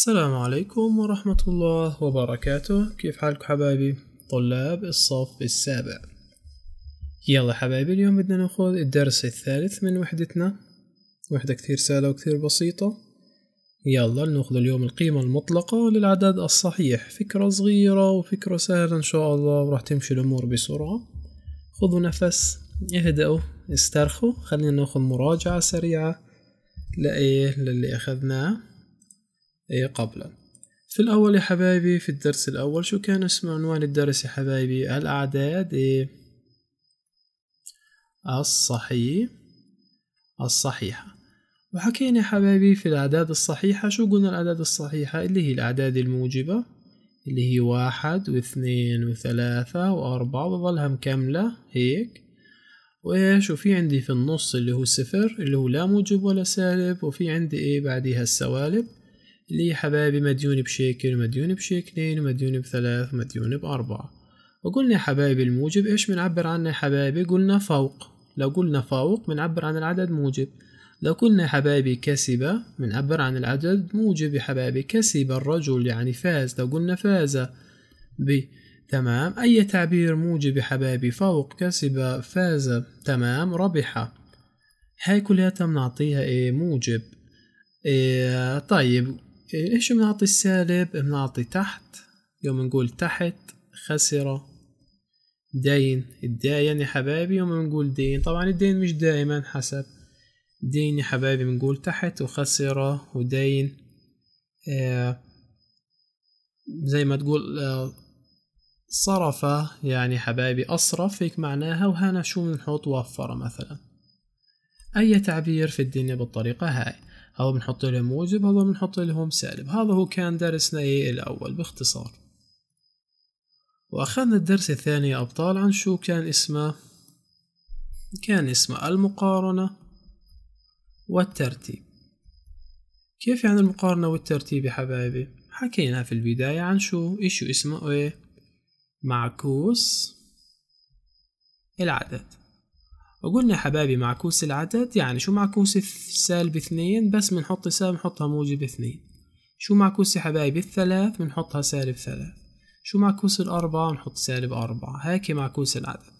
السلام عليكم ورحمة الله وبركاته كيف حالكم حبايبي طلاب الصف السابع يلا حبايبي اليوم بدنا ناخذ الدرس الثالث من وحدتنا وحدة كثير سهلة وكثير بسيطة يلا ناخذ اليوم القيمة المطلقة للعدد الصحيح فكرة صغيرة وفكرة سهلة ان شاء الله وراح تمشي الامور بسرعة خذوا نفس اهدأوا استرخوا خلينا ناخذ مراجعة سريعة لإيه للي اخذناه إيه، قبلا في الأول يا حبايبي في الدرس الأول شو كان اسم عنوان الدرس يا حبايبي الأعداد إيه؟ الصحي الصحيحة وحكينا يا حبايبي في الأعداد الصحيحة شو قلنا الأعداد الصحيحة اللي هي الأعداد الموجبة اللي هي واحد واثنين وثلاثة وأربعة وظلها مكملة هيك وإيش وفي عندي في النص اللي هو صفر اللي هو لا موجب ولا سالب وفي عندي إيه بعديها السوالب لي حبايبي مديون بشيكل ومديون بشكلين ومديون بثلاث ومديون بأربعة وقلنا حبايبي الموجب إيش بنعبر عنه حبايبي قلنا فوق لو قلنا فوق بنعبر عن العدد موجب لو قلنا حبايبي كسب بنعبر عن العدد موجب يا حبايبي كسب الرجل يعني فاز لو قلنا فاز ب تمام أي تعبير موجب يا حبايبي فوق كسب فاز تمام ربح هاي كلها بنعطيها إيه موجب إيه طيب إيه، ايش بنعطي السالب بنعطي تحت يوم نقول تحت خسر دين الدين يا يعني حبايبي يوم نقول دين طبعا الدين مش دائما حسب دين يا حبايبي بنقول تحت وخسر ودين إيه، زي ما تقول آه صرف يعني حبايبي أصرف هيك معناها وهنا شو بنحط وفر مثلا أي تعبير في الدنيا بالطريقة هاي هذا بنحط له موجب هذا بنحط لهم سالب هذا هو كان درسنا الأول باختصار وأخذنا الدرس الثاني يا أبطال عن شو كان اسمه كان اسمه المقارنة والترتيب كيف يعني المقارنة والترتيب يا حبايبي حكينا في البداية عن شو إيش اسمه إيه معكوس العدد وقلنا حبايبي معكوس العدد يعني شو معكوس السالب اثنين بس بنحط سالب بنحطها موجب اثنين شو معكوس حبايبي الثلاث بنحطها سالب ثلاث شو معكوس الأربعة بنحط سالب أربعة هاكي معكوس العدد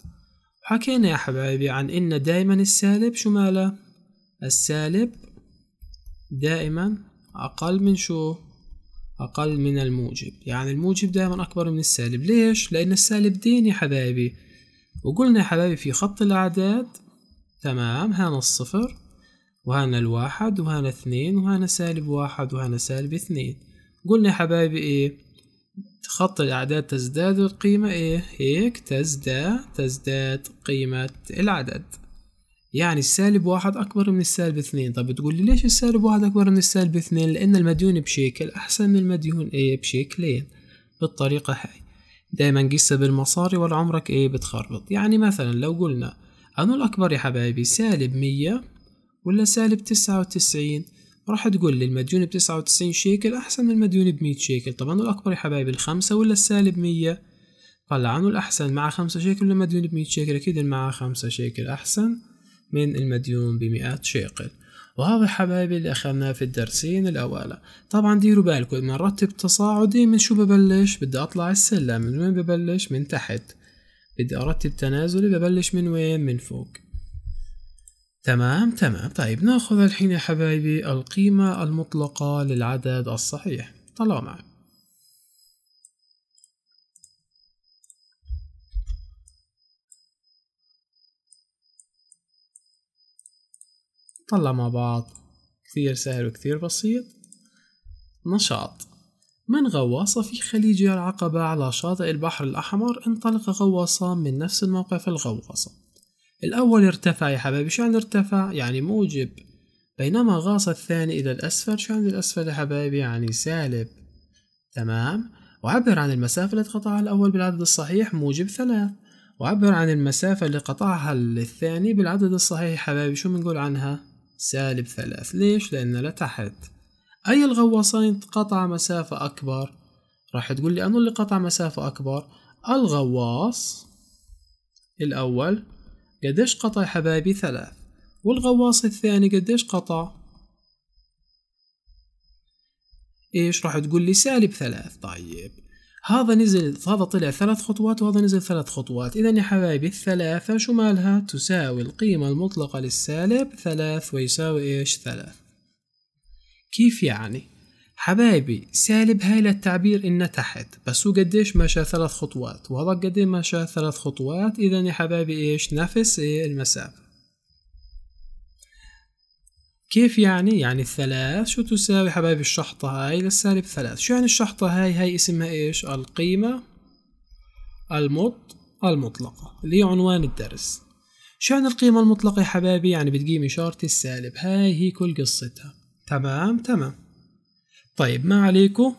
وحكينا يا حبايبي عن إن دايما السالب شو ماله السالب دائما أقل من شو أقل من الموجب يعني الموجب دائما أكبر من السالب ليش؟ لأن السالب دين يا حبايبي وقلنا يا حبايبي في خط الأعداد تمام هنا الصفر وهنا الواحد وهنا اثنين وهنا سالب واحد وهنا سالب اثنين قلنا يا حبايبي ايه خط الأعداد تزداد القيمة ايه هيك تزداد تزداد قيمة العدد يعني السالب واحد أكبر من السالب اثنين طب بتقول لي ليش السالب واحد أكبر من السالب اثنين لأن المديون بشكل أحسن من المديون ايه بشكلين بالطريقة هاي دايما قيسها بالمصاري ولا عمرك ايه بتخربط يعني مثلا لو قلنا انو الاكبر يا حبايبي سالب مية ولا سالب تسعة وتسعين راح تقول لي المديون بتسعة وتسعين شيكل احسن من المديون بمية شيكل طب انو الاكبر يا حبايبي الخمسة ولا السالب مية طلع انو الاحسن مع خمسة شيكل ولا مديون بمية شيكل اكيد مع خمسة شيكل احسن من المديون بمئات شيكل وهذا حبايبي اللي أخذناه في الدرسين الأولى طبعا ديروا بالكم لما نرتب تصاعدي من شو ببلش بدي أطلع السلم من وين ببلش من تحت بدي أرتب تنازلي ببلش من وين من فوق تمام تمام طيب ناخذ الحين يا حبايبي القيمة المطلقة للعدد الصحيح طلعوا معي نطلع مع بعض كثير سهل وكثير بسيط نشاط من غواصة في خليج العقبة على شاطئ البحر الأحمر انطلق غواصان من نفس الموقع في الغواصة الأول ارتفع يا حبايبي يعني ارتفع يعني موجب بينما غاص الثاني إلى الأسفل شو يعني الأسفل يا حبايبي يعني سالب تمام وعبر عن المسافة التي قطعها الأول بالعدد الصحيح موجب ثلاث وعبر عن المسافة اللي قطعها الثاني بالعدد الصحيح يا حبايبي شو بنقول عنها سالب ثلاث ليش؟ لأنه لتحت أي الغواصين قطع مسافة أكبر؟ راح تقول لي أنو اللي قطع مسافة أكبر؟ الغواص الأول قديش قطع حبايبي ثلاث والغواص الثاني قديش قطع؟ إيش راح تقول لي سالب ثلاث طيب هذا نزل هذا طلع ثلاث خطوات وهذا نزل ثلاث خطوات إذا يا حبايبي الثلاثة شو مالها تساوي القيمة المطلقة للسالب ثلاث ويساوي إيش ثلاث كيف يعني حبايبي سالب هاي للتعبير إنه تحت بس هو قديش مشى ثلاث خطوات وهذا قديش مشى ثلاث خطوات إذا يا حبايبي إيش نفس إيه المسافة كيف يعني؟ يعني الثلاث شو تساوي حبايبي الشحطة هاي للسالب ثلاث شو يعني الشحطة هاي؟ هاي اسمها ايش؟ القيمة المط المطلقة اللي هي عنوان الدرس شو يعني القيمة المطلقة يا حبايبي؟ يعني بتقيم إشارة السالب هاي هي كل قصتها تمام تمام طيب ما عليكم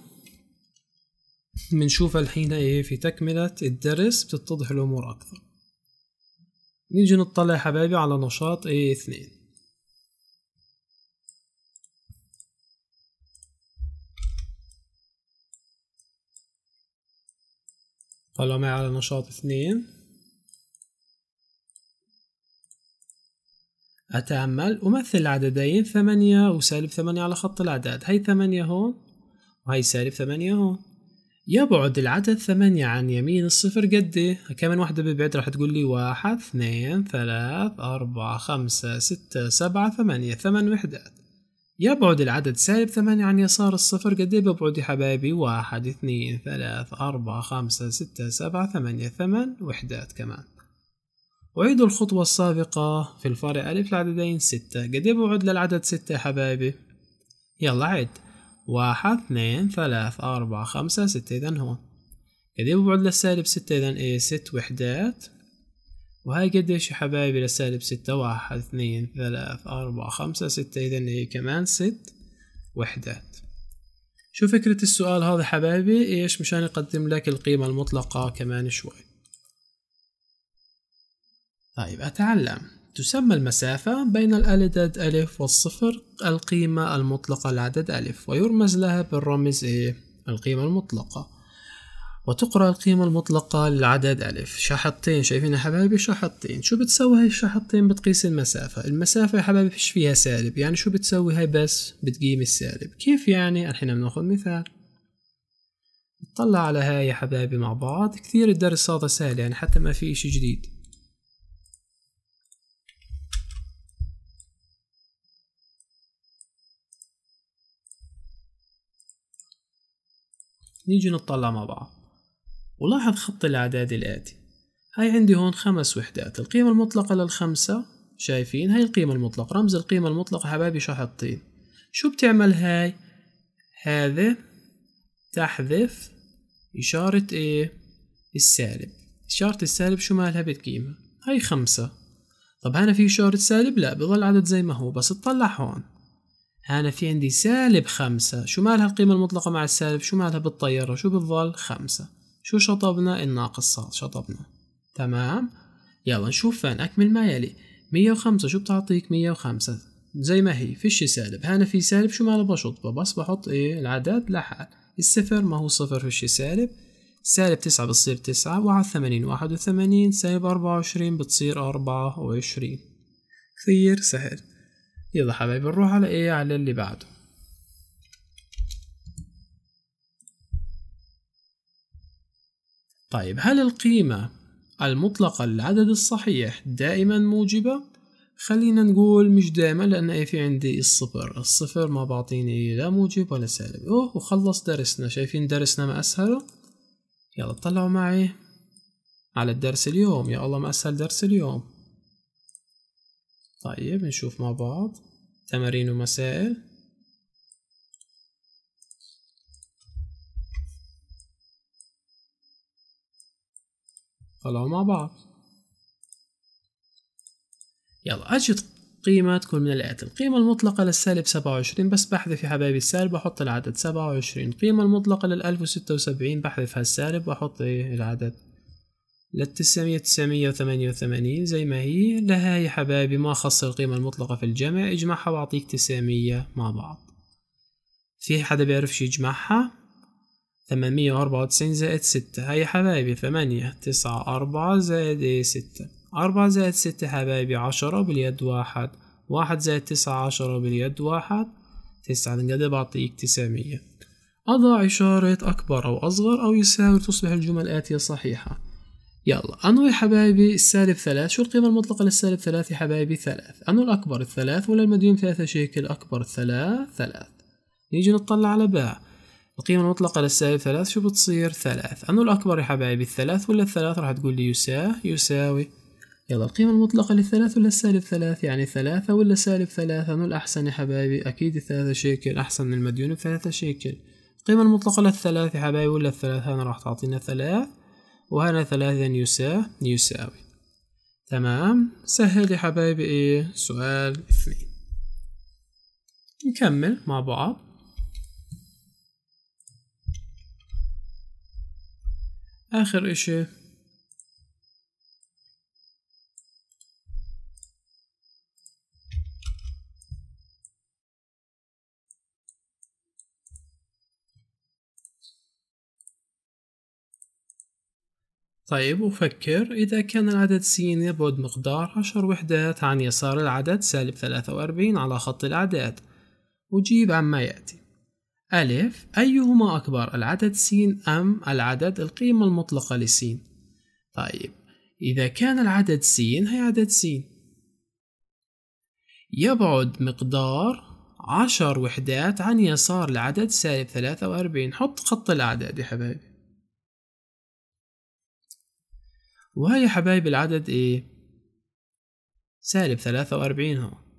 بنشوف الحين ايه في تكملة الدرس بتتضح الأمور أكثر نيجي نطلع يا حبايبي على نشاط ايه اثنين طلع معي على نشاط اثنين أتأمل أمثل عددين ثمانية وسالب ثمانية على خط الأعداد هاي ثمانية هون وهي سالب ثمانية هون يبعد العدد ثمانية عن يمين الصفر قد كم وحدة ببعد راح تقول لي واحد اثنين ثلاث أربعة خمسة ستة سبعة ثمانية ثمان وحدات يبعد العدد سالب ثمانية عن يسار الصفر قد ايه ببعد يا حبايبي واحد اثنين ثلاث أربعة خمسة ستة سبعة ثمانية ثمان وحدات كمان أعيد الخطوة السابقة في الفرع ألف العددين ستة قد ايه ببعد للعدد ستة يا حبايبي يلا عد واحد اثنين ثلاث أربعة خمسة ستة إذا هون قد ايه ببعد للسالب ستة إذا ايه ست وحدات وهاي قديش يا حبايبي لسالب ستة واحد اثنين ثلاث أربعة خمسة ستة إذا هي كمان ست وحدات شو فكرة السؤال هذا حبايبي إيش مشان يقدم لك القيمة المطلقة كمان شوي طيب أتعلم تسمى المسافة بين العدد ألف والصفر القيمة المطلقة لعدد ألف ويرمز لها بالرمز إيه؟ القيمة المطلقة وتقرأ القيمة المطلقة للعدد ألف شحطتين شايفين يا حبايبي شحطتين شو بتسوي هاي الشحطتين بتقيس المسافة المسافة يا حبايبي فيش فيها سالب يعني شو بتسوي هاي بس بتقيم السالب كيف يعني الحين بناخذ مثال نطلع على هاي يا حبايبي مع بعض كثير الدرس هذا سهل يعني حتى ما في اشي جديد نيجي نطلع مع بعض ولاحظ خط الأعداد الآتي هاي عندي هون خمس وحدات القيمة المطلقة للخمسة شايفين هاي القيمة المطلقة رمز القيمة المطلقة حبايبي شو الطين شو بتعمل هاي هذا تحذف إشارة إيه السالب إشارة السالب شو مالها بالقيمة هاي خمسة طب هنا في إشارة سالب لا بظل عدد زي ما هو بس اطلع هون هنا في عندي سالب خمسة شو مالها القيمة المطلقة مع السالب شو مالها بالطيارة شو بتظل خمسة شو شطبنا الناقص شطبنا تمام يلا نشوف فين أكمل ما يلي مية وخمسة شو بتعطيك مية وخمسة زي ما هي فيش سالب هنا في سالب شو ما بشطبه بس بحط إيه العدد لحال الصفر ما هو صفر فيش سالب سالب تسعة بتصير تسعة واحد ثمانين واحد وثمانين سالب أربعة وعشرين بتصير أربعة وعشرين كثير سهل يلا حبايبي نروح على إيه على اللي بعده طيب هل القيمة المطلقة للعدد الصحيح دائما موجبة؟ خلينا نقول مش دائما لأن أي في عندي الصفر الصفر ما بعطيني لا موجب ولا سالب أوه وخلص درسنا شايفين درسنا ما أسهله يلا اطلعوا معي على الدرس اليوم يا الله ما أسهل درس اليوم طيب نشوف مع بعض تمارين ومسائل طلعوا مع بعض يلا أجد قيمة تكون من الآتي القيمة المطلقة للسالب سبعة وعشرين بس بحذف يا حبايبي السالب وأحط العدد سبعة وعشرين القيمة المطلقة للألف وستة وسبعين بحذفها السالب وأحط إيه العدد للتسعمية تسعمية وثمانية وثمانين زي ما هي لها يا حبايبي ما خص القيمة المطلقة في الجمع اجمعها وأعطيك تسعمية مع بعض في حدا بيعرفش يجمعها 894 زائد 6 هيا حبايبي 8 9 4 زائد ستة 6 4 زائد 6 حبايبي 10 باليد واحد واحد زائد 9 10 باليد واحد 9 ده بعطيك 900 أضع إشارة أكبر أو أصغر أو يساوي تصبح الجمل الآتية صحيحة يلا أنو يا حبايبي السالب ثلاث شو القيمة المطلقة للسالب ثلاث يا حبايبي ثلاث أنو الأكبر الثلاث ولا المديون ثلاثة شكل أكبر ثلاث ثلاث نيجي نطلع على باء القيمة المطلقة للسالب ثلاث شو بتصير ثلاث أنو الأكبر يا حبايبي الثلاث ولا الثلاث راح تقول لي يساوي يساوي يلا القيمة المطلقة للثلاث ولا السالب ثلاث يعني ثلاثة ولا سالب ثلاثة أنو الأحسن يا حبايبي أكيد الثلاثة شيكل أحسن من المديون بثلاثة شيكل القيمة المطلقة للثلاث يا حبايبي ولا الثلاث هنا راح تعطينا ثلاث وهنا ثلاثة يساوي يساوي تمام سهل يا حبايبي إيه سؤال اثنين نكمل مع بعض آخر إشي طيب وفكر إذا كان العدد س يبعد مقدار عشر وحدات عن يسار العدد سالب ثلاثة وأربعين على خط الأعداد وجيب عما يأتي ألف أيهما أكبر العدد سين أم العدد القيمة المطلقة لسين طيب إذا كان العدد سين هي عدد سين يبعد مقدار عشر وحدات عن يسار العدد سالب ثلاثة وأربعين حط خط الأعداد يا حبايبي وهي يا حبايبي العدد إيه سالب ثلاثة وأربعين هون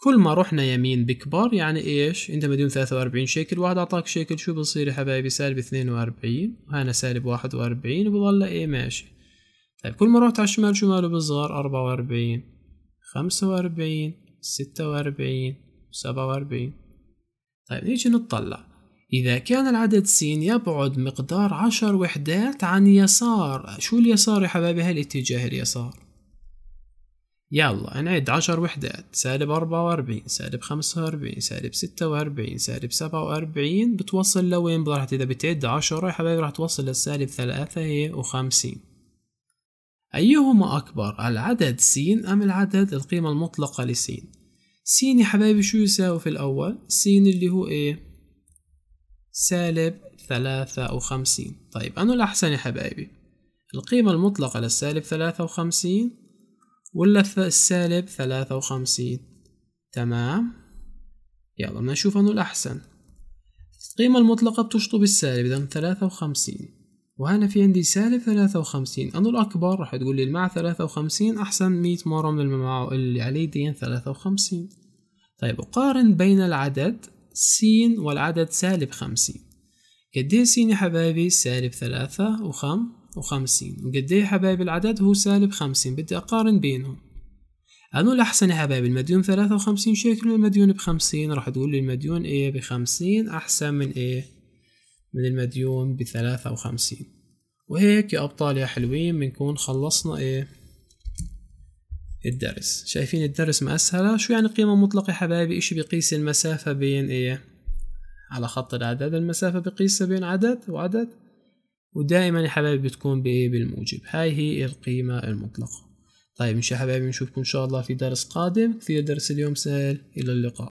كل ما رحنا يمين بكبر يعني ايش انت مديون 43 شيكل واحد اعطاك شيكل شو بصير يا حبايبي سالب 42 وهنا سالب 41 وبظل ايه ماشي طيب كل ما رحت على الشمال شو ماله بصغر 44 45 46 47 طيب نيجي نطلع إذا كان العدد س يبعد مقدار عشر وحدات عن يسار شو اليسار يا حبايبي هالاتجاه اليسار يلا نعد عشر وحدات سالب أربعة وأربعين سالب خمسة وأربعين سالب ستة وأربعين سالب سبعة وأربعين بتوصل لوين راح إذا بتعد عشرة يا حبايبي راح توصل للسالب ثلاثة هي وخمسين أيهما أكبر العدد س أم العدد القيمة المطلقة لسين سين يا حبايبي شو يساوي في الأول سين اللي هو إيه سالب ثلاثة وخمسين طيب أنو الأحسن يا حبايبي القيمة المطلقة للسالب ثلاثة وخمسين ولا السالب ثلاثة وخمسين تمام يلا بدنا نشوف انه الاحسن القيمة المطلقة بتشطب السالب اذا ثلاثة وخمسين وهنا في عندي سالب ثلاثة وخمسين انه الاكبر راح تقول لي المع ثلاثة وخمسين احسن مية مرة من المع اللي عليه دين ثلاثة وخمسين طيب اقارن بين العدد س والعدد سالب خمسين قد ايه س يا حبايبي سالب ثلاثة وخم وخمسين وقد ايه حبايب العدد هو سالب خمسين بدي أقارن بينهم أنو الأحسن يا حبايب المديون ثلاثة وخمسين شكله المديون بخمسين راح تقول لي المديون ايه بخمسين أحسن من ايه من المديون بثلاثة وخمسين وهيك يا أبطال يا حلوين بنكون خلصنا ايه الدرس شايفين الدرس ما أسهله شو يعني قيمة مطلقة يا حبايبي إشي بقيس المسافة بين ايه على خط العدد المسافة بقيسها بين عدد وعدد ودائما يا حبايبي بتكون بايه بالموجب هاي هي القيمة المطلقة طيب مش يا حبايبي نشوفكم ان شاء الله في درس قادم كثير درس اليوم سهل الى اللقاء